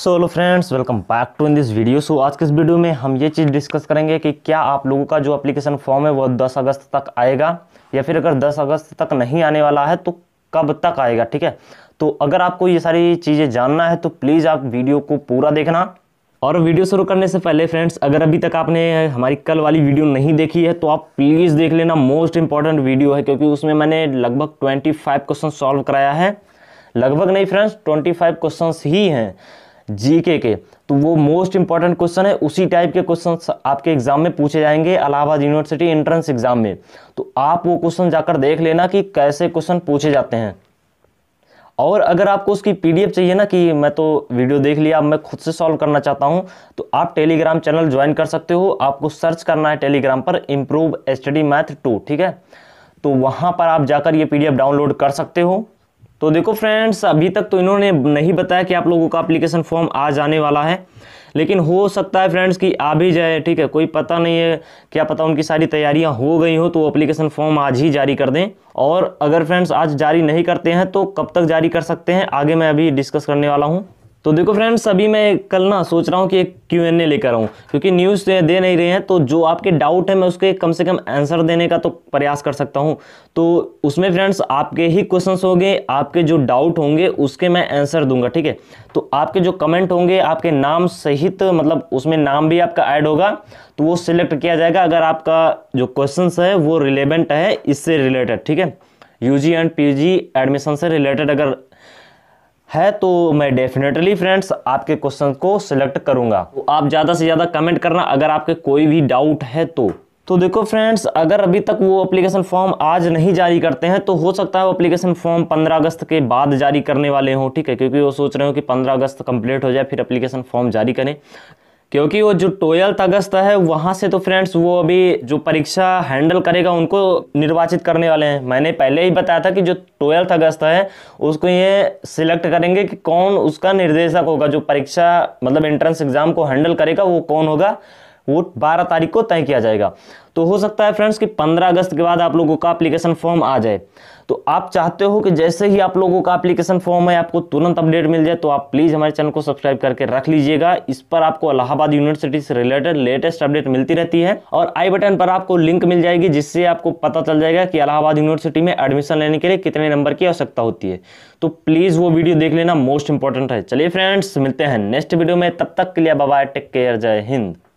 so hello friends welcome back to in this video so आज के इस video में हम ये चीज़ डिस्कस करेंगे कि क्या आप लोगों का जो एप्लीकेशन फॉर्म है वो 10 अगस्त तक आएगा या फिर अगर 10 अगस्त तक नहीं आने वाला है तो कब तक आएगा ठीक है तो अगर आपको ये सारी चीज़ें जानना है तो प्लीज़ आप वीडियो को पूरा देखना और वीडियो शुरू करने से पहले फ्रेंड्स अगर अभी तक आपने हमारी कल वाली वीडियो नहीं देखी है तो आप प्लीज़ देख लेना मोस्ट इंपॉर्टेंट वीडियो है क्योंकि उसमें मैंने लगभग ट्वेंटी क्वेश्चन सॉल्व कराया है लगभग नहीं फ्रेंड्स 25 क्वेश्चंस ही हैं जीके के तो वो मोस्ट इंपॉर्टेंट क्वेश्चन है उसी टाइप के क्वेश्चन आपके एग्जाम में पूछे जाएंगे इलाहाबाद यूनिवर्सिटी एंट्रेंस एग्जाम में तो आप वो क्वेश्चन जाकर देख लेना कि कैसे क्वेश्चन पूछे जाते हैं और अगर आपको उसकी पीडीएफ चाहिए ना कि मैं तो वीडियो देख लिया अब मैं खुद से सॉल्व करना चाहता हूं तो आप टेलीग्राम चैनल ज्वाइन कर सकते हो आपको सर्च करना है टेलीग्राम पर इम्प्रूव स्टडी मैथ टू ठीक है तो वहां पर आप जाकर ये पीडीएफ डाउनलोड कर सकते हो तो देखो फ्रेंड्स अभी तक तो इन्होंने नहीं बताया कि आप लोगों का अप्लीकेशन फॉर्म आ जाने वाला है लेकिन हो सकता है फ्रेंड्स कि आ भी जाए ठीक है कोई पता नहीं है क्या पता उनकी सारी तैयारियां हो गई हो तो वो अप्लीकेशन फॉर्म आज ही जारी कर दें और अगर फ्रेंड्स आज जारी नहीं करते हैं तो कब तक जारी कर सकते हैं आगे मैं अभी डिस्कस करने वाला हूँ तो देखो फ्रेंड्स अभी मैं कल ना सोच रहा हूँ कि एक क्यू एन ए लेकर आऊँ क्योंकि न्यूज़ तो दे नहीं रहे हैं तो जो आपके डाउट है मैं उसके कम से कम आंसर देने का तो प्रयास कर सकता हूँ तो उसमें फ्रेंड्स आपके ही क्वेश्चंस होंगे आपके जो डाउट होंगे उसके मैं आंसर दूंगा ठीक है तो आपके जो कमेंट होंगे आपके नाम सहित मतलब उसमें नाम भी आपका ऐड होगा तो वो सिलेक्ट किया जाएगा अगर आपका जो क्वेश्चन है वो रिलेवेंट है इससे रिलेटेड ठीक है U G and P admission से रिलेटेड अगर है तो मैं डेफिनेटली फ्रेंड्स आपके क्वेश्चन को सिलेक्ट करूंगा तो आप ज़्यादा से ज़्यादा कमेंट करना अगर आपके कोई भी डाउट है तो तो देखो फ्रेंड्स अगर अभी तक वो एप्लीकेशन फॉर्म आज नहीं जारी करते हैं तो हो सकता है वो एप्लीकेशन फॉर्म 15 अगस्त के बाद जारी करने वाले हों ठीक है क्योंकि वो सोच रहे हो कि 15 अगस्त कंप्लीट हो जाए फिर एप्लीकेशन फॉर्म जारी करें क्योंकि वो जो ट्वेल्थ अगस्त है वहाँ से तो फ्रेंड्स वो अभी जो परीक्षा हैंडल करेगा उनको निर्वाचित करने वाले हैं मैंने पहले ही बताया था कि जो ट्वेल्थ अगस्त है उसको ये सिलेक्ट करेंगे कि कौन उसका निर्देशक होगा जो परीक्षा मतलब एंट्रेंस एग्ज़ाम को हैंडल करेगा वो कौन होगा वो बारह तारीख को तय किया जाएगा तो हो सकता है फ्रेंड्स कि पंद्रह अगस्त के बाद आप लोगों का अप्लीकेशन फॉर्म आ जाए तो आप चाहते हो कि जैसे ही आप लोगों का अप्लीकेशन फॉर्म है आपको तुरंत अपडेट मिल जाए तो आप प्लीज़ हमारे चैनल को सब्सक्राइब करके रख लीजिएगा इस पर आपको अलाहाबाद यूनिवर्सिटी से रिलेटेड लेटेस्ट अपडेट मिलती रहती है और आई बटन पर आपको लिंक मिल जाएगी जिससे आपको पता चल जाएगा कि अलाहाबाद यूनिवर्सिटी में एडमिशन लेने के लिए कितने नंबर की आवश्यकता होती है तो प्लीज़ वो वीडियो देख लेना मोस्ट इंपॉर्टेंट है चलिए फ्रेंड्स मिलते हैं नेक्स्ट वीडियो में तब तक के लिए बाबा टेक केयर जय हिंद